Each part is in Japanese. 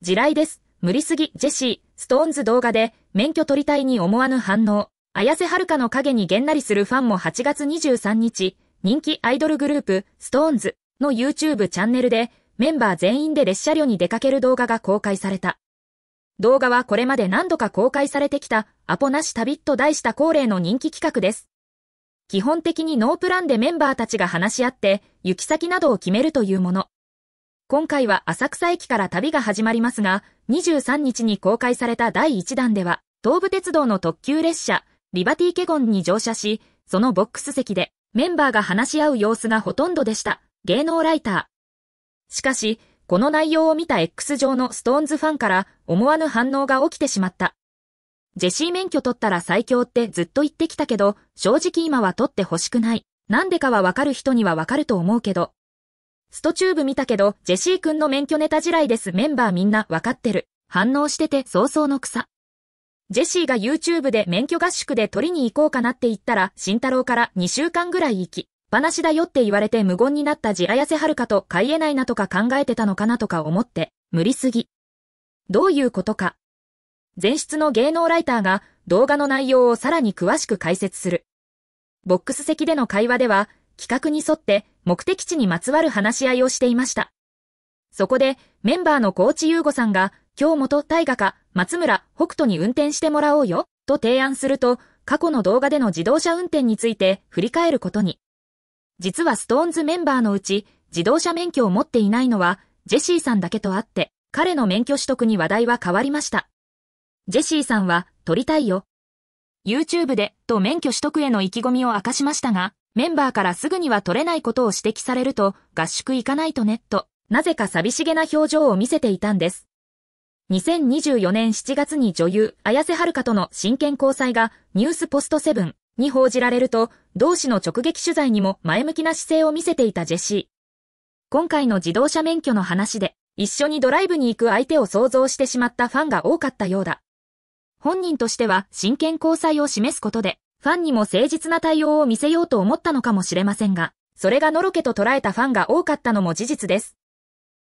地雷です。無理すぎ、ジェシー、ストーンズ動画で、免許取りたいに思わぬ反応。綾瀬はるかの影にげんなりするファンも8月23日、人気アイドルグループ、ストーンズの YouTube チャンネルで、メンバー全員で列車両に出かける動画が公開された。動画はこれまで何度か公開されてきた、アポなし旅と題した恒例の人気企画です。基本的にノープランでメンバーたちが話し合って、行き先などを決めるというもの。今回は浅草駅から旅が始まりますが、23日に公開された第1弾では、東武鉄道の特急列車、リバティケゴンに乗車し、そのボックス席で、メンバーが話し合う様子がほとんどでした。芸能ライター。しかし、この内容を見た X 上のストーンズファンから思わぬ反応が起きてしまった。ジェシー免許取ったら最強ってずっと言ってきたけど、正直今は取ってほしくない。なんでかはわかる人にはわかると思うけど、ストチューブ見たけど、ジェシー君の免許ネタ地雷です。メンバーみんなわかってる。反応してて早々の草。ジェシーが YouTube で免許合宿で取りに行こうかなって言ったら、慎太郎から2週間ぐらい行き、話だよって言われて無言になった地綾瀬はるかと買えないなとか考えてたのかなとか思って、無理すぎ。どういうことか。前室の芸能ライターが動画の内容をさらに詳しく解説する。ボックス席での会話では、企画に沿って目的地にまつわる話し合いをしていました。そこでメンバーの高知優吾さんが京本大河か松村北斗に運転してもらおうよと提案すると過去の動画での自動車運転について振り返ることに。実はストーンズメンバーのうち自動車免許を持っていないのはジェシーさんだけとあって彼の免許取得に話題は変わりました。ジェシーさんは撮りたいよ。YouTube でと免許取得への意気込みを明かしましたが、メンバーからすぐには取れないことを指摘されると、合宿行かないとね、と、なぜか寂しげな表情を見せていたんです。2024年7月に女優、綾瀬はるかとの真剣交際が、ニュースポストセブンに報じられると、同氏の直撃取材にも前向きな姿勢を見せていたジェシー。今回の自動車免許の話で、一緒にドライブに行く相手を想像してしまったファンが多かったようだ。本人としては真剣交際を示すことで、ファンにも誠実な対応を見せようと思ったのかもしれませんが、それがのろけと捉えたファンが多かったのも事実です。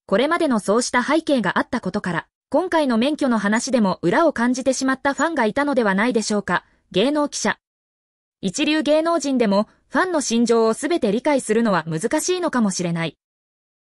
これまでのそうした背景があったことから、今回の免許の話でも裏を感じてしまったファンがいたのではないでしょうか、芸能記者。一流芸能人でも、ファンの心情を全て理解するのは難しいのかもしれない。